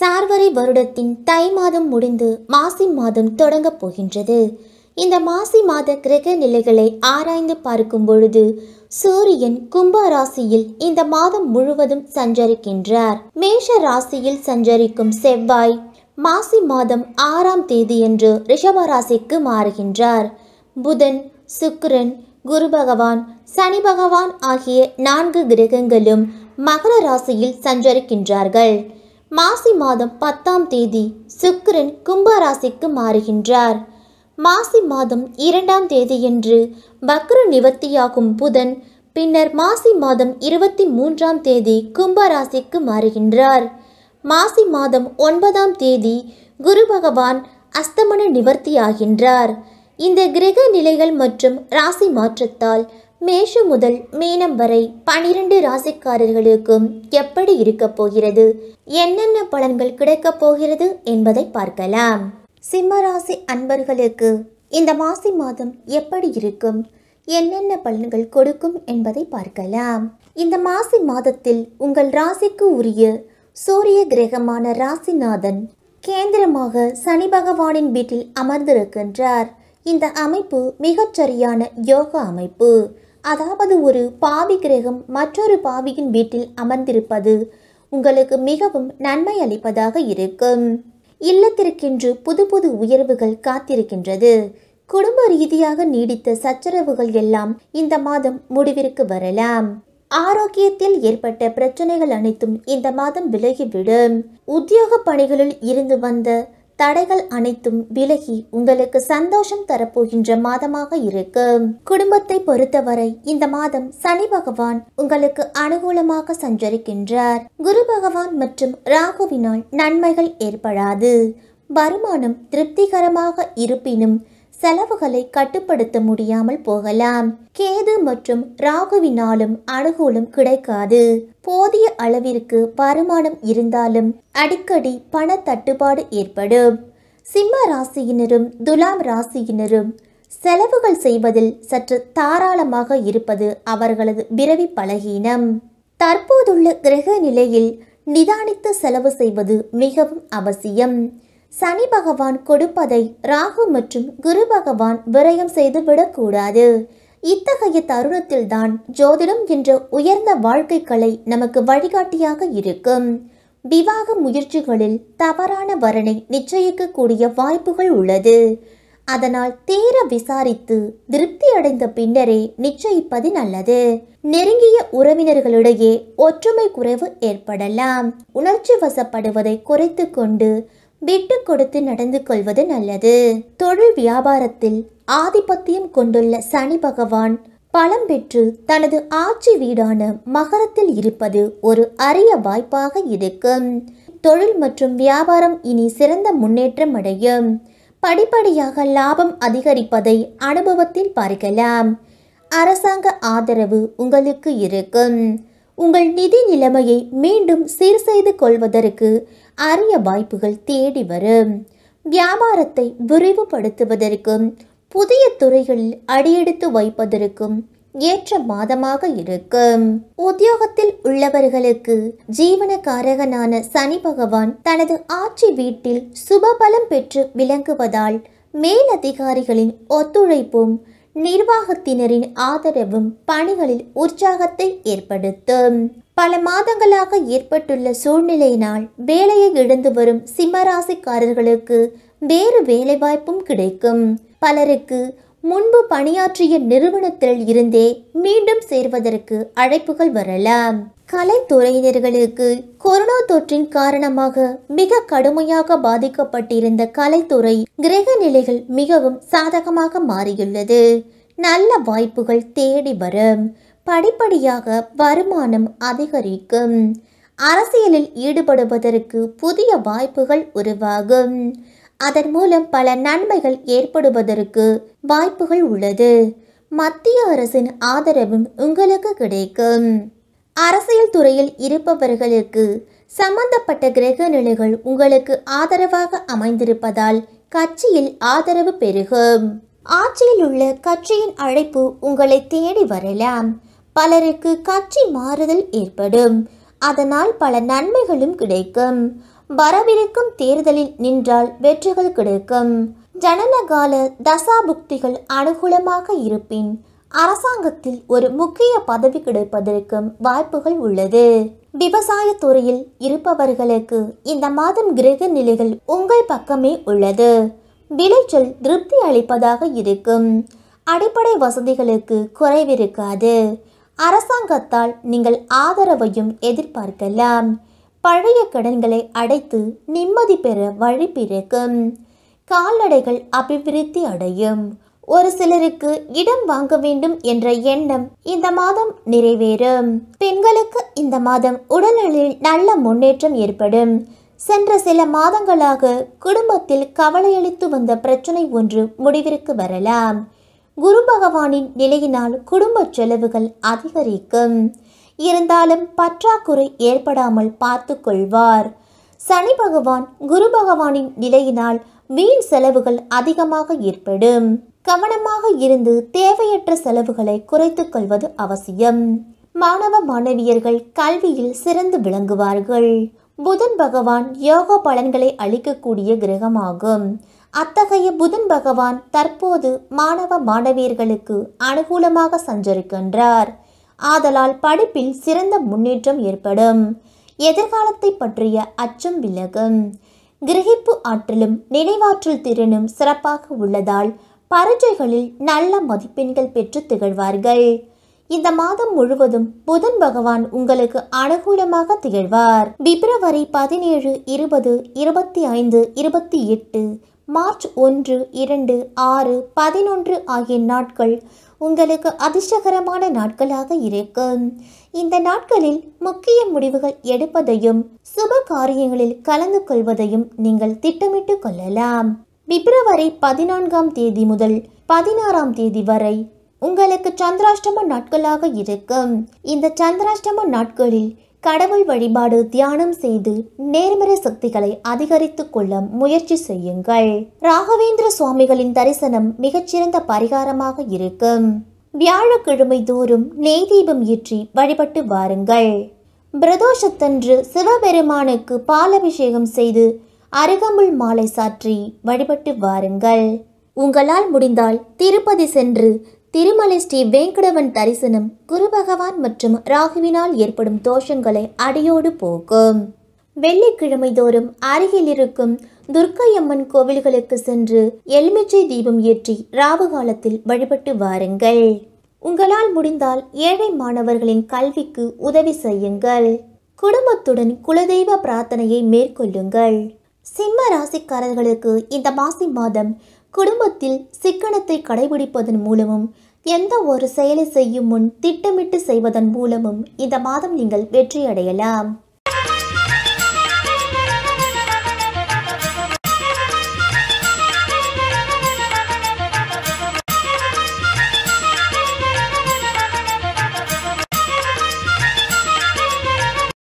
சார்வரி வருடத்தின் தை மாதம் முடிந்து மாசி மாதம் தொடங்கப் போகின்றது இந்த மாசி மாத கிரக நிலைகளை ஆராய்ந்து பார்க்கும் பொழுது சூரியன் கும்ப ராசியில் இந்த மாதம் முழுவதும் சஞ்சரிக்கின்றார் மேஷ ராசியில் சஞ்சரிக்கும் செவ்வாய் மாசி மாதம் ஆறாம் தேதியன்று ரிஷப ராசிக்கு மாறுகின்றார் புதன் சுக்கிரன் குரு பகவான் சனி பகவான் ஆகிய நான்கு கிரகங்களும் மகர ராசியில் சஞ்சரிக்கின்றார்கள் மாசி மாதம் பத்தாம் தேதி சுக்கிரன் கும்பராசிக்கு மாறுகின்றார் மாசி மாதம் இரண்டாம் தேதியன்று பக்ரு நிவர்த்தியாகும் புதன் பின்னர் மாசி மாதம் இருபத்தி மூன்றாம் தேதி கும்பராசிக்கு மாறுகின்றார் மாசி மாதம் ஒன்பதாம் தேதி குரு பகவான் அஸ்தமன நிவர்த்தியாகின்றார் இந்த கிரக நிலைகள் மற்றும் ராசி மாற்றத்தால் மேஷம் முதல் மீனம் வரை பனிரெண்டு ராசிக்காரர்களுக்கும் எப்படி இருக்க போகிறது என்னென்ன பலன்கள் கிடைக்கப் போகிறது என்பதை பார்க்கலாம் சிம்ம ராசி அன்பர்களுக்கு இந்த மாசி மாதம் எப்படி இருக்கும் என்னென்ன பலன்கள் கொடுக்கும் என்பதை பார்க்கலாம் இந்த மாசி மாதத்தில் உங்கள் ராசிக்கு உரிய சூரிய கிரகமான ராசிநாதன் கேந்திரமாக சனி பகவானின் வீட்டில் அமர்ந்திருக்கின்றார் இந்த அமைப்பு மிகச்சரியான யோக அமைப்பு அதாவது ஒரு பாவி கிரகம் மற்றொரு பாவியின் வீட்டில் அமர்ந்திருப்பது உங்களுக்கு மிகவும் நன்மை அளிப்பதாக இருக்கும் இல்லத்திற்கென்று புது புது உயர்வுகள் காத்திருக்கின்றது குடும்ப ரீதியாக நீடித்த சச்சரவுகள் எல்லாம் இந்த மாதம் முடிவிற்கு வரலாம் ஆரோக்கியத்தில் ஏற்பட்ட பிரச்சனைகள் அனைத்தும் இந்த மாதம் விலகிவிடும் உத்தியோக பணிகளில் இருந்து வந்த தடைகள் அனைத்தும் விலகி உங்களுக்கு சந்தோஷம் தரப்போகின்ற மாதமாக இருக்கும் குடும்பத்தை பொறுத்தவரை இந்த மாதம் சனி பகவான் உங்களுக்கு அனுகூலமாக சஞ்சரிக்கின்றார் குரு பகவான் மற்றும் ராகுவினால் நன்மைகள் ஏற்படாது வருமானம் திருப்திகரமாக இருப்பினும் செலவுகளை கட்டுப்படுத்த முடியாமல் போகலாம் கேது மற்றும் ராகுவினாலும் அனுகூலம் கிடைக்காது போதிய அளவிற்கு வருமானம் இருந்தாலும் அடிக்கடி பண தட்டுப்பாடு ஏற்படும் சிம்ம ராசியினரும் துலாம் ராசியினரும் செலவுகள் செய்வதில் சற்று தாராளமாக இருப்பது அவர்களது விரவி பலகீனம் தற்போதுள்ள கிரக நிலையில் நிதானித்து செலவு செய்வது மிகவும் அவசியம் சனி பகவான் கொடுப்பதை ராகு மற்றும் குரு பகவான் விரயம் செய்து விடக்கூடாது இத்தகைய தருணத்தில்தான் ஜோதிடம் என்ற உயர்ந்த வாழ்க்கைகளை நமக்கு வழிகாட்டியாக இருக்கும் விவாக முயற்சிகளில் தவறான வரனை நிச்சயிக்கக்கூடிய வாய்ப்புகள் உள்ளது அதனால் தீர விசாரித்து திருப்தி அடைந்த பின்னரே நிச்சயிப்பது நல்லது நெருங்கிய உறவினர்களிடையே ஒற்றுமை குறைவு ஏற்படலாம் உணர்ச்சி வசப்படுவதை குறைத்து கொண்டு விட்டு கொடுத்து நடந்து கொள்வது நல்லது தொழில் வியாபாரத்தில் ஆதிபத்தியம் கொண்டுள்ள சனி பகவான் பலம் பெற்று தனது ஆட்சி வீடான மகரத்தில் இருப்பது ஒரு அரிய வாய்ப்பாக இருக்கும் தொழில் மற்றும் வியாபாரம் இனி சிறந்த முன்னேற்றம் அடையும் படிப்படியாக லாபம் அதிகரிப்பதை அனுபவத்தில் பார்க்கலாம் அரசாங்க ஆதரவு உங்களுக்கு இருக்கும் உங்கள் நிதி நிலைமையை மீண்டும் சீர் செய்து கொள்வதற்கு அரிய வாய்ப்புகள் தேடி வரும் வியாபாரத்தை விரிவுபடுத்துவதற்கும் புதிய துறைகளில் அடியெடுத்து வைப்பதற்கும் ஏற்ற மாதமாக இருக்கும் உத்தியோகத்தில் உள்ளவர்களுக்கு ஜீவனக்காரகனான சனி பகவான் தனது ஆட்சி வீட்டில் சுபபலம் பெற்று விளங்குவதால் மேலதிகாரிகளின் ஒத்துழைப்பும் நிர்வாகத்தினரின் ஆதரவும் பணிகளில் உற்சாகத்தை ஏற்படுத்தும் பல மாதங்களாக ஏற்பட்டுள்ள சூழ்நிலையினால் வேலையை இழந்து வரும் சிம்மராசிக்காரர்களுக்கு வேறு வேலைவாய்ப்பும் கிடைக்கும் பலருக்கு முன்பு பணியாற்றிய நிறுவனத்தில் இருந்தே மீண்டும் சேர்வதற்கு அழைப்புகள் வரலாம் கலைத்துறையினர்களுக்கு கொரோனா தொற்றின் காரணமாக மிக கடுமையாக பாதிக்கப்பட்டிருந்த கலைத்துறை கிரக நிலைகள் மிகவும் சாதகமாக மாறியுள்ளது நல்ல வாய்ப்புகள் தேடி வரும் படிப்படியாக வருமானம் அதிகரிக்கும் அரசியலில் ஈடுபடுவதற்கு புதிய வாய்ப்புகள் உருவாகும் அதன் மூலம் பல நன்மைகள் ஏற்படுவதற்கு வாய்ப்புகள் உள்ளது மத்திய அரசின் ஆதரவும் உங்களுக்கு கிடைக்கும் அரசியல் துறையில் இருப்பவர்களுக்கு சம்பந்தப்பட்ட கிரக நிலைகள் உங்களுக்கு ஆதரவாக அமைந்திருப்பதால் கட்சியில் ஆதரவு பெருகும் ஆட்சியில் உள்ள கட்சியின் அழைப்பு உங்களை தேடி வரலாம் பலருக்கு கட்சி மாறுதல் ஏற்படும் அதனால் பல நன்மைகளும் கிடைக்கும் வரவிருக்கும் தேர்தலில் நின்றால் வெற்றிகள் கிடைக்கும் ஜனனகால தசாபுக்திகள் அனுகூலமாக இருப்பின் அரசாங்கத்தில் ஒரு முக்கிய பதவி கிடைப்பதற்கும் வாய்ப்புகள் உள்ளது விவசாய துறையில் இருப்பவர்களுக்கு இந்த மாதம் கிரக நிலைகள் உங்கள் பக்கமே உள்ளது விளைச்சல் திருப்தி அளிப்பதாக இருக்கும் அடிப்படை வசதிகளுக்கு குறைவிருக்காது அரசாங்கத்தால் நீங்கள் ஆதரவையும் எதிர்பார்க்கலாம் பழைய கடன்களை அடைத்து நிம்மதி பெற வழி பிறக்கும் கால்நடைகள் அபிவிருத்தி அடையும் ஒரு சிலருக்கு இடம் வாங்க வேண்டும் என்ற எண்ணம் இந்த மாதம் நிறைவேறும் பெண்களுக்கு இந்த மாதம் உடல்நலில் நல்ல முன்னேற்றம் ஏற்படும் சென்ற சில மாதங்களாக குடும்பத்தில் கவலையளித்து வந்த பிரச்சனை ஒன்று முடிவிற்கு வரலாம் குரு பகவானின் நிலையினால் குடும்ப செலவுகள் அதிகரிக்கும் இருந்தாலும் பற்றாக்குறை ஏற்படாமல் பார்த்து கொள்வார் சனி பகவான் குரு பகவானின் நிலையினால் வீண் செலவுகள் அதிகமாக ஏற்படும் கவனமாக இருந்து தேவையற்ற செலவுகளை குறைத்துக் கொள்வது அவசியம் மாணவ மாணவியர்கள் கல்வியில் சிறந்து விளங்குவார்கள் புதன் பகவான் யோக பலன்களை அளிக்கக்கூடிய கிரகமாகும் அத்தகைய புதன் பகவான் தற்போது மாணவ மாணவியர்களுக்கு அனுகூலமாக சஞ்சரிக்கின்றார் ஆதலால் படிப்பில் சிறந்த முன்னேற்றம் ஏற்படும் எதிர்காலத்தை பற்றிய அச்சம் விலகும் கிரகிப்பு ஆற்றலும் நினைவாற்றல் திறனும் சிறப்பாக உள்ளதால் பரீட்சைகளில் நல்ல மதிப்பெண்கள் பெற்று திகழ்வார்கள் இந்த மாதம் முழுவதும் புதன் பகவான் உங்களுக்கு அனுகூலமாக திகழ்வார் பிப்ரவரி பதினேழு இருபது இருபத்தி ஐந்து இருபத்தி எட்டு மார்ச் ஒன்று இரண்டு ஆறு பதினொன்று ஆகிய நாட்கள் உங்களுக்கு அதிர்ஷ்டகரமான நாட்களாக இருக்கும் இந்த நாட்களில் முக்கிய முடிவுகள் எடுப்பதையும் சுப காரியங்களில் கலந்து கொள்வதையும் நீங்கள் திட்டமிட்டு கொள்ளலாம் பிப்ரவரி பதினான்காம் தேதி முதல் பதினாறாம் தேதி வரை உங்களுக்கு சந்திராஷ்டம நாட்களாக இருக்கும் இந்த சந்திராஷ்டம நாட்களில் கடவுள் வழிபாடு தியானம் செய்து நேர்மறை சக்திகளை அதிகரித்து கொள்ள முயற்சி செய்யுங்கள் ராகவேந்திர சுவாமிகளின் தரிசனம் மிகச்சிறந்த பரிகாரமாக இருக்கும் வியாழக்கிழமை தோறும் நெய் தீபம் ஏற்றி வழிபட்டு வாருங்கள் பிரதோஷத்தன்று சிவபெருமானுக்கு பாலபிஷேகம் செய்து அருகமுள் மாலை சாற்றி வழிபட்டு வாருங்கள் உங்களால் முடிந்தால் திருப்பதி சென்று திருமலை ஸ்ரீ வெங்கடவன் தரிசனம் குரு பகவான் மற்றும் ராகுவினால் ஏற்படும் தோஷங்களை அடியோடு போக்கும் வெள்ளிக்கிழமை தோறும் அருகில் இருக்கும் துர்க்கையம்மன் கோவில்களுக்கு சென்று எலுமிச்சை தீபம் ஏற்றி ராவு காலத்தில் வழிபட்டு வாருங்கள் உங்களால் முடிந்தால் ஏழை மாணவர்களின் கல்விக்கு உதவி செய்யுங்கள் குடும்பத்துடன் குலதெய்வ பிரார்த்தனையை மேற்கொள்ளுங்கள் சிம்ம ராசிக்காரர்களுக்கு இந்த மாசி மாதம் குடும்பத்தில் சிக்கனத்தை கடைபிடிப்பதன் மூலமும் எந்த ஒரு செயலை செய்யும் முன் திட்டமிட்டு செய்வதன் மூலமும் இந்த மாதம் நீங்கள் வெற்றியடையலாம்